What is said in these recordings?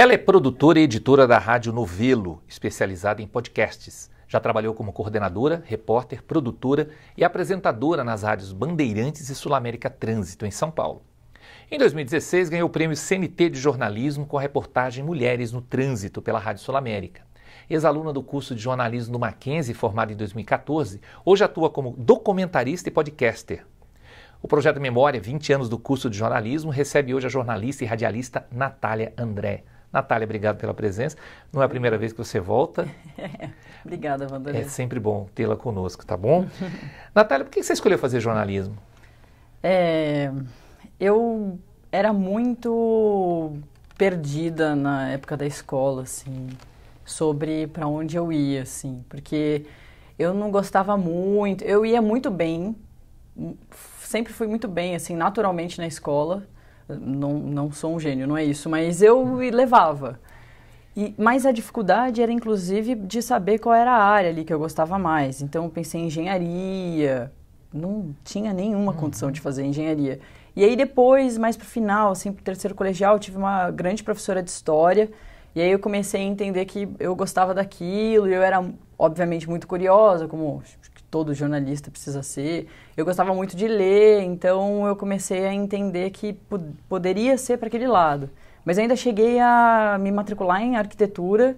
Ela é produtora e editora da Rádio Novelo, especializada em podcasts. Já trabalhou como coordenadora, repórter, produtora e apresentadora nas rádios Bandeirantes e Sul América Trânsito, em São Paulo. Em 2016, ganhou o prêmio CNT de Jornalismo com a reportagem Mulheres no Trânsito pela Rádio Sul América. Ex-aluna do curso de jornalismo do Mackenzie, formada em 2014, hoje atua como documentarista e podcaster. O projeto Memória, 20 anos do curso de jornalismo, recebe hoje a jornalista e radialista Natália André. Natália, obrigado pela presença. Não é a primeira vez que você volta. Obrigada, Vanderlei. É sempre bom tê-la conosco, tá bom? Natália, por que você escolheu fazer jornalismo? É, eu era muito perdida na época da escola, assim, sobre para onde eu ia, assim, porque eu não gostava muito. Eu ia muito bem, sempre fui muito bem, assim, naturalmente na escola não, não sou um gênio, não é isso, mas eu levava. E, mas a dificuldade era, inclusive, de saber qual era a área ali que eu gostava mais. Então, eu pensei em engenharia. Não tinha nenhuma condição de uhum. fazer engenharia. E aí, depois, mais o final, assim, o terceiro colegial, eu tive uma grande professora de história. E aí, eu comecei a entender que eu gostava daquilo. E eu era, obviamente, muito curiosa, como todo jornalista precisa ser. Eu gostava muito de ler, então eu comecei a entender que poderia ser para aquele lado. Mas ainda cheguei a me matricular em arquitetura.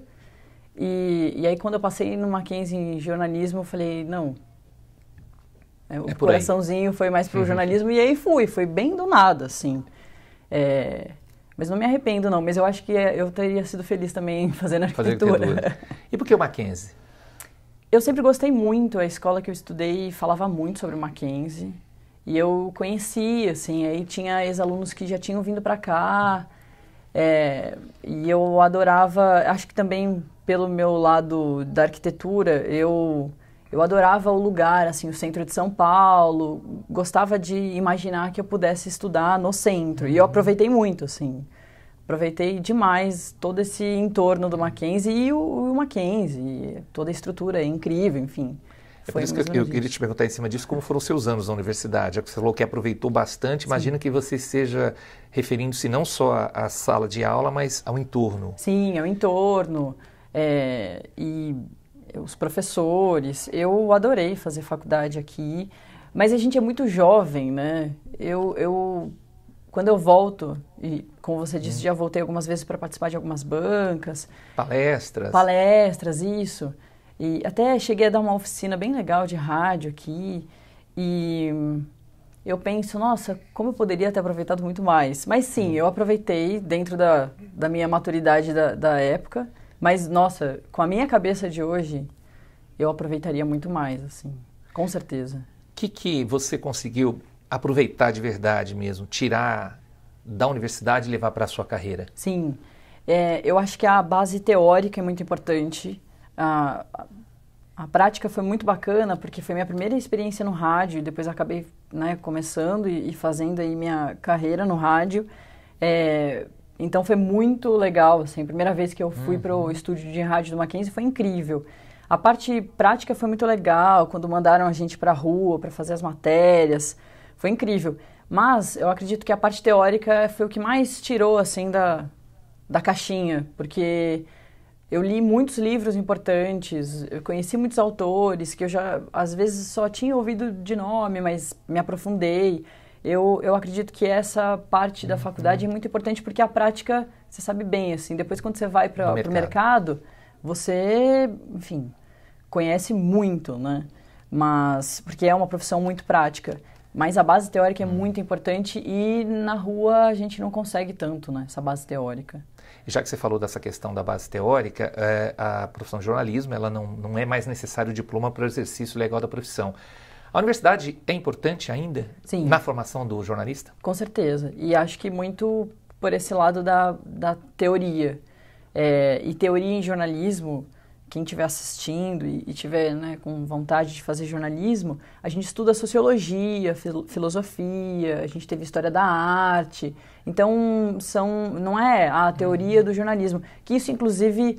E, e aí quando eu passei no Mackenzie em jornalismo, eu falei, não, né, o é coraçãozinho aí. foi mais para o uhum. jornalismo e aí fui, foi bem do nada, assim. É, mas não me arrependo, não. Mas eu acho que é, eu teria sido feliz também fazendo arquitetura. Fazendo arquitetura. E por que o Mackenzie? Eu sempre gostei muito, a escola que eu estudei falava muito sobre o Mackenzie. E eu conheci, assim, aí tinha ex-alunos que já tinham vindo para cá. É, e eu adorava, acho que também pelo meu lado da arquitetura, eu, eu adorava o lugar, assim, o centro de São Paulo. Gostava de imaginar que eu pudesse estudar no centro. E eu uhum. aproveitei muito, assim aproveitei demais todo esse entorno do Mackenzie e o, o Mackenzie, toda a estrutura é incrível, enfim. É por isso que eu, eu, queria te perguntar em cima disso, como foram os seus anos na universidade? É você falou que aproveitou bastante, Sim. imagina que você seja referindo-se não só à, à, sala de aula, mas ao entorno. Sim, ao entorno, é, e os professores. Eu adorei fazer faculdade aqui, mas a gente é muito jovem, né? Eu, eu quando eu volto, e como você disse, uhum. já voltei algumas vezes para participar de algumas bancas. Palestras. Palestras, isso. E até cheguei a dar uma oficina bem legal de rádio aqui. E eu penso, nossa, como eu poderia ter aproveitado muito mais. Mas sim, uhum. eu aproveitei dentro da, da minha maturidade da, da época. Mas, nossa, com a minha cabeça de hoje, eu aproveitaria muito mais, assim. Com certeza. O que, que você conseguiu aproveitar de verdade mesmo, tirar da universidade e levar para a sua carreira? Sim, é, eu acho que a base teórica é muito importante. A, a prática foi muito bacana porque foi minha primeira experiência no rádio depois acabei né, começando e, e, fazendo aí minha carreira no rádio. É, então foi muito legal, assim, a primeira vez que eu fui uhum. para o estúdio de rádio do Mackenzie foi incrível. A parte prática foi muito legal, quando mandaram a gente para a rua para fazer as matérias foi incrível. Mas eu acredito que a parte teórica foi o que mais tirou, assim, da, da caixinha, porque eu li muitos livros importantes, eu conheci muitos autores que eu já, às vezes, só tinha ouvido de nome, mas me aprofundei. Eu, eu acredito que essa parte da uhum. faculdade é muito importante porque a prática, você sabe bem, assim, depois quando você vai para o mercado. mercado, você, enfim, conhece muito, né? Mas, porque é uma profissão muito prática. Mas a base teórica é hum. muito importante e na rua a gente não consegue tanto né, essa base teórica. já que você falou dessa questão da base teórica, é, a profissão de jornalismo ela não, não é mais necessário diploma para o exercício legal da profissão. A universidade é importante ainda Sim. na formação do jornalista? Com certeza. E acho que muito por esse lado da, da teoria. É, e teoria em jornalismo quem estiver assistindo e, e tiver né, com vontade de fazer jornalismo, a gente estuda sociologia, fil filosofia, a gente teve história da arte. Então, são, não é a teoria uhum. do jornalismo, que isso, inclusive,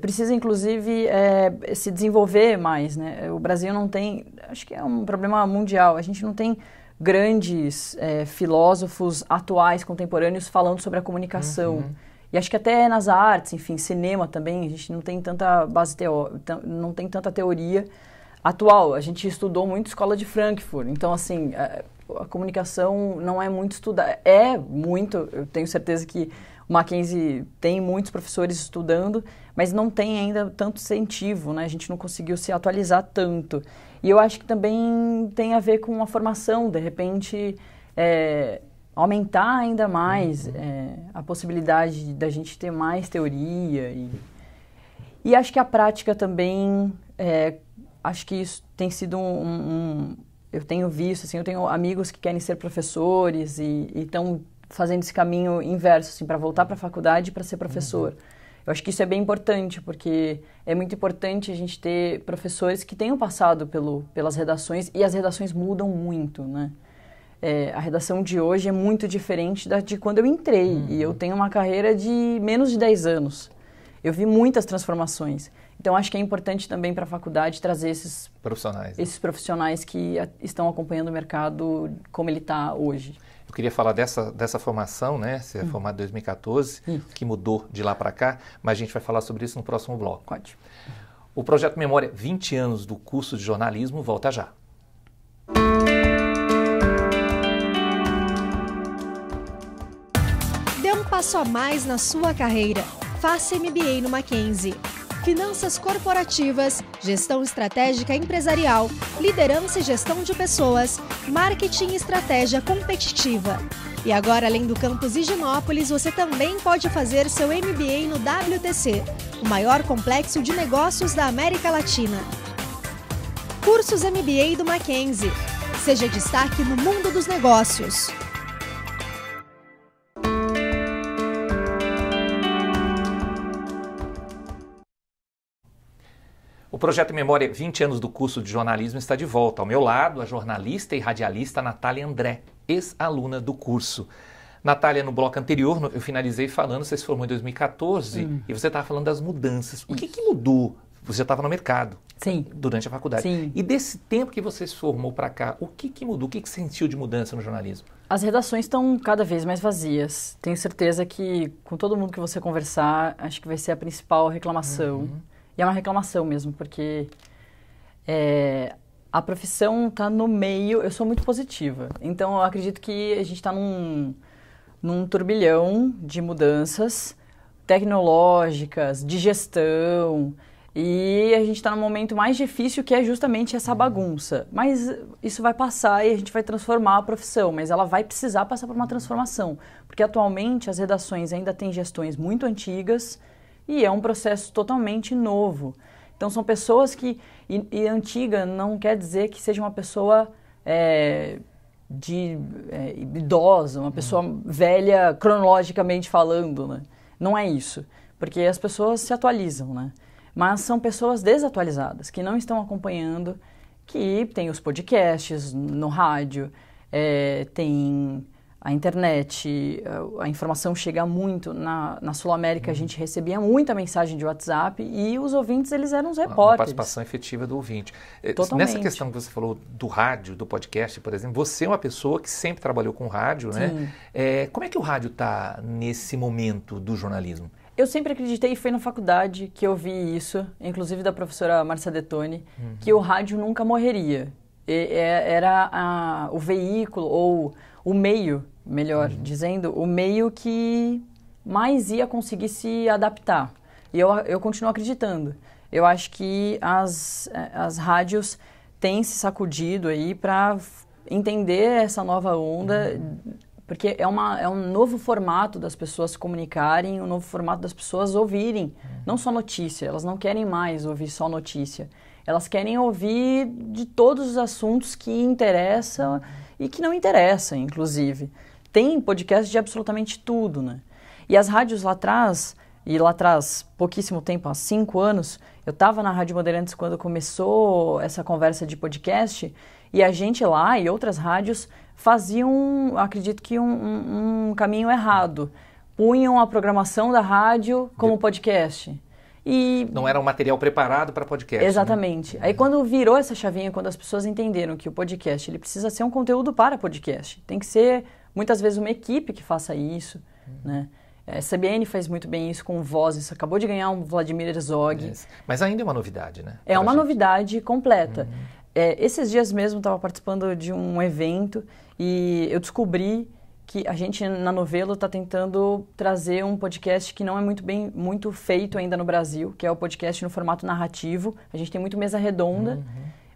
precisa, inclusive, é, se desenvolver mais. Né? O Brasil não tem, acho que é um problema mundial, a gente não tem grandes é, filósofos atuais, contemporâneos, falando sobre a comunicação. Uhum. E acho que até nas artes, enfim, cinema também, a gente não tem tanta base teórica, não tem tanta teoria atual. A gente estudou muito escola de Frankfurt, então assim, a, a comunicação não é muito estudada, é muito, eu tenho certeza que o Mackenzie tem muitos professores estudando, mas não tem ainda tanto incentivo, né? A gente não conseguiu se atualizar tanto. E eu acho que também tem a ver com a formação, de repente, é, aumentar ainda mais uhum. é, a possibilidade da gente ter mais teoria e, e acho que a prática também é, acho que isso tem sido um, um, eu tenho visto assim eu tenho amigos que querem ser professores e estão fazendo esse caminho inverso assim para voltar para a faculdade para ser professor uhum. eu acho que isso é bem importante porque é muito importante a gente ter professores que tenham passado pelo pelas redações e as redações mudam muito né é, a redação de hoje é muito diferente da de quando eu entrei. Uhum. E eu uhum. tenho uma carreira de menos de 10 anos. Eu vi muitas transformações. Então, acho que é importante também para a faculdade trazer esses profissionais, né? esses profissionais que a, estão acompanhando o mercado como ele está hoje. Eu queria falar dessa, dessa formação, né? Você é uhum. formado em 2014, uhum. que mudou de lá para cá, mas a gente vai falar sobre isso no próximo bloco. Pode. O projeto Memória 20 anos do curso de jornalismo volta já. Música um passo a mais na sua carreira. Faça MBA no Mackenzie. Finanças corporativas, gestão estratégica empresarial, liderança e gestão de pessoas, marketing e estratégia competitiva. E agora, além do campus Higienópolis, você também pode fazer seu MBA no WTC, o maior complexo de negócios da América Latina. Cursos MBA do Mackenzie. Seja destaque no mundo dos negócios. O projeto Memória 20 anos do curso de jornalismo está de volta. Ao meu lado, a jornalista e radialista Natália André, ex-aluna do curso. Natália, no bloco anterior, eu finalizei falando, você se formou em 2014 hum. e você estava falando das mudanças. O que, que mudou? Você estava no mercado Sim. durante a faculdade. Sim. E desse tempo que você se formou para cá, o que, que mudou? O que, que sentiu de mudança no jornalismo? As redações estão cada vez mais vazias. Tenho certeza que com todo mundo que você conversar, acho que vai ser a principal reclamação. Uhum e é uma reclamação mesmo, porque é, a profissão está no meio. Eu sou muito positiva, então eu acredito que a gente está num, num turbilhão de mudanças tecnológicas, de gestão. E a gente está no momento mais difícil que é justamente essa uhum. bagunça. Mas isso vai passar e a gente vai transformar a profissão, mas ela vai precisar passar por uma transformação. Porque atualmente as redações ainda têm gestões muito antigas, e é um processo totalmente novo. Então são pessoas que e, e antiga não quer dizer que seja uma pessoa é, de é, idosa, uma pessoa uhum. velha cronologicamente falando, né? Não é isso, porque as pessoas se atualizam, né? Mas são pessoas desatualizadas que não estão acompanhando, que tem os podcasts no rádio, é, tem a internet, eh, a informação chega muito. Na, na Sul-América, uhum. a gente recebia muita mensagem de WhatsApp e os ouvintes, eles eram os repórteres. Uma participação efetiva do ouvinte. Eh, Totalmente. Nessa questão que você falou do rádio, do podcast, por exemplo, você é uma pessoa que sempre trabalhou com rádio, né? Sim. né? É, como é que o rádio está nesse momento do jornalismo? Eu sempre acreditei, e foi na faculdade que eu vi isso, inclusive da professora Marcia Detoni, uhum. que o rádio nunca morreria. E, era a, o veículo ou o meio, melhor uhum. dizendo, o meio que mais ia conseguir se adaptar. E eu, eu continuo acreditando. Eu acho que as, eh, as rádios têm se sacudido aí para entender essa nova onda, uhum. porque é, uma, é um novo formato das pessoas se comunicarem, um novo formato das pessoas ouvirem, uhum. não só notícia. Elas não querem mais ouvir só notícia. Elas querem ouvir de todos os assuntos que interessam. Uhum e que não interessa, inclusive. Tem podcast de absolutamente tudo, né? E as rádios lá atrás, e lá atrás, pouquíssimo tempo, há cinco anos, eu estava na Rádio Bandeirantes quando começou essa conversa de podcast, e a gente lá e outras rádios faziam, acredito que, um, um, um caminho errado. Punham a programação da rádio como podcast. E... Não era um material preparado para podcast. Né? Exatamente. Né? Aí quando virou essa chavinha, quando as pessoas entenderam que o podcast ele precisa ser um conteúdo para podcast, tem que ser muitas vezes uma equipe que faça isso, uhum. né? É, CBN faz muito bem isso com vozes, acabou de ganhar um Vladimir Herzog. Yes. Mas ainda é uma novidade, né? É uma gente. novidade completa. Uhum. É, esses dias mesmo estava participando de um evento e eu descobri que a gente na Novelo está tentando trazer um podcast que não é muito bem muito feito ainda no Brasil, que é o podcast no formato narrativo. A gente tem muito mesa redonda, uhum.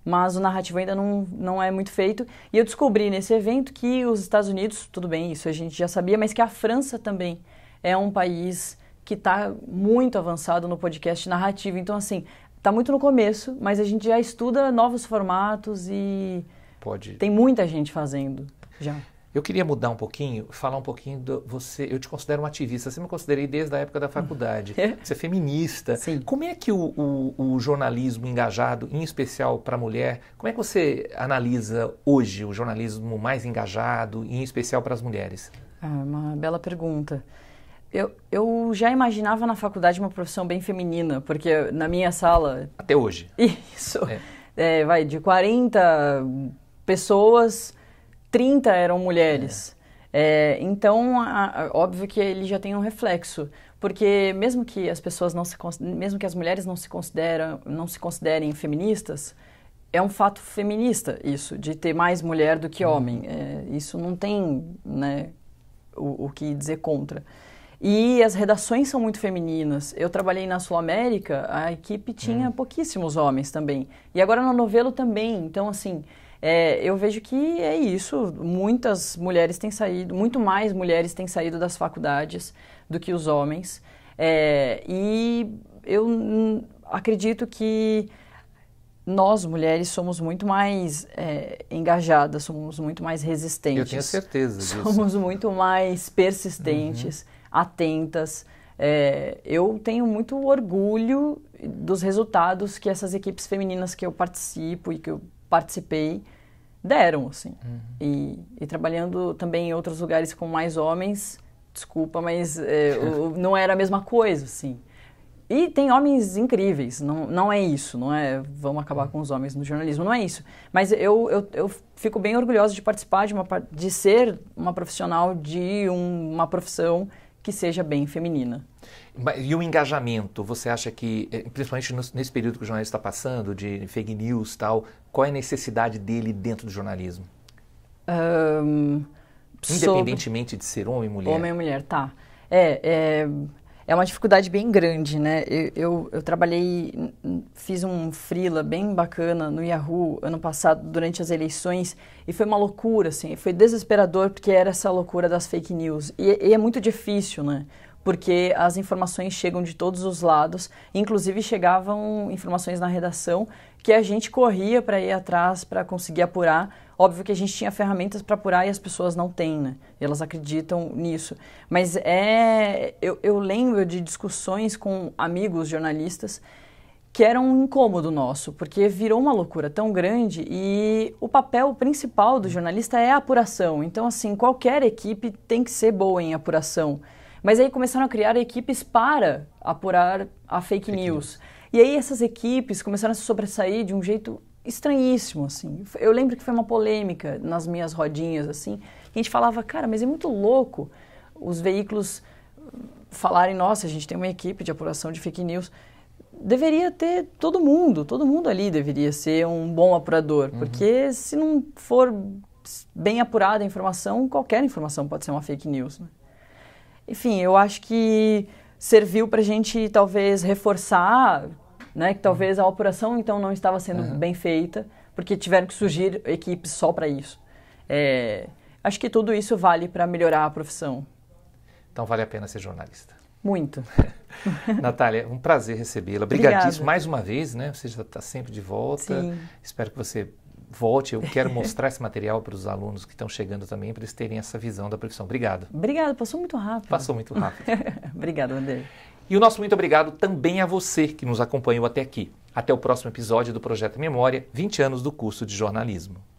mas o narrativo ainda não, não é muito feito. E eu descobri nesse evento que os Estados Unidos, tudo bem, isso a gente já sabia, mas que a França também é um país que está muito avançado no podcast narrativo. Então, assim, está muito no começo, mas a gente já estuda novos formatos e Pode. tem muita gente fazendo já. Eu queria mudar um pouquinho, falar um pouquinho do você. Eu te considero uma ativista. Você me considerei desde a época da faculdade. É. você é feminista. Sim. Como é que o, o, o jornalismo engajado, em especial para a mulher, como é que você analisa hoje o jornalismo mais engajado, em especial para as mulheres? Ah, é uma bela pergunta. Eu, eu já imaginava na faculdade uma profissão bem feminina, porque na minha sala. Até hoje. Isso. É. É, vai de 40 pessoas 30 eram mulheres. É. É, então, a, a, óbvio que ele já tem um reflexo, porque mesmo que as pessoas não se mesmo que as mulheres não se consideram, não se considerem feministas, é um fato feminista isso, de ter mais mulher do que uhum. homem. É, isso não tem né, o, o, que dizer contra. E as redações são muito femininas. Eu trabalhei na Sul América, a equipe tinha hum. pouquíssimos homens também. E agora na no novelo também. Então, assim, é, eu vejo que é isso. Muitas mulheres têm saído, muito mais mulheres têm saído das faculdades do que os homens. É, e eu acredito que nós mulheres somos muito mais é, engajadas, somos muito mais resistentes. Eu tenho certeza disso. Somos muito mais persistentes, uhum. atentas. É, eu tenho muito orgulho dos resultados que essas equipes femininas que eu participo e que eu participei deram, assim. Uhum. E, e, trabalhando também em outros lugares com mais homens, desculpa, mas é, o, não era a mesma coisa, assim. E tem homens incríveis, não, não é isso, não é vamos acabar uhum. com os homens no jornalismo, não é isso. Mas eu, eu, eu fico bem orgulhosa de participar, de, uma, de ser uma profissional de um, uma profissão que seja bem feminina. E o engajamento, você acha que, eh, principalmente nesse período que o jornalista está passando, de fake news tal, qual é a necessidade dele dentro do jornalismo? Um, Independentemente sobre... de ser homem ou mulher. Homem ou mulher, tá. É, é, é uma dificuldade bem grande, né? Eu, eu, eu, trabalhei, fiz um freela bem bacana no Yahoo ano passado, durante as eleições, e foi uma loucura, assim, foi desesperador porque era essa loucura das fake news. E, e é muito difícil, né? porque as informações chegam de todos os lados, inclusive chegavam informações na redação que a gente corria para ir atrás para conseguir apurar. Óbvio que a gente tinha ferramentas para apurar e as pessoas não têm, né? Elas acreditam nisso. Mas é. Eu, eu lembro de discussões com amigos jornalistas que era um incômodo nosso, porque virou uma loucura tão grande e o papel principal do jornalista é a apuração. Então, assim, qualquer equipe tem que ser boa em apuração. Mas aí começaram a criar equipes para apurar a fake, fake news. news. E aí essas equipes começaram a se sobressair de um jeito estranhíssimo, assim. Eu lembro que foi uma polêmica nas minhas rodinhas, assim. A gente falava, cara, mas é muito louco os veículos hum, falarem, nossa, a gente tem uma equipe de apuração de fake news. Deveria ter todo mundo, todo mundo ali deveria ser um bom apurador, uhum. porque se não for bem apurada a informação, qualquer informação pode ser uma fake news, né? Enfim, eu acho que serviu para a gente talvez reforçar, né, que talvez a operação então não estava sendo uhum. bem feita, porque tiveram que surgir equipes só para isso. É, acho que tudo isso vale para melhorar a profissão. Então vale a pena ser jornalista. Muito. Natália, um prazer recebê-la. Obrigadíssimo mais uma vez, né? Você já está sempre de volta. Sim. Espero que você volte, eu quero mostrar esse material para os alunos que estão chegando também, para eles terem essa visão da profissão. Obrigado. Obrigado, passou muito rápido. Passou muito rápido. Obrigado, André. E o nosso muito obrigado também a você que nos acompanhou até aqui. Até o próximo episódio do Projeto Memória, 20 anos do curso de jornalismo.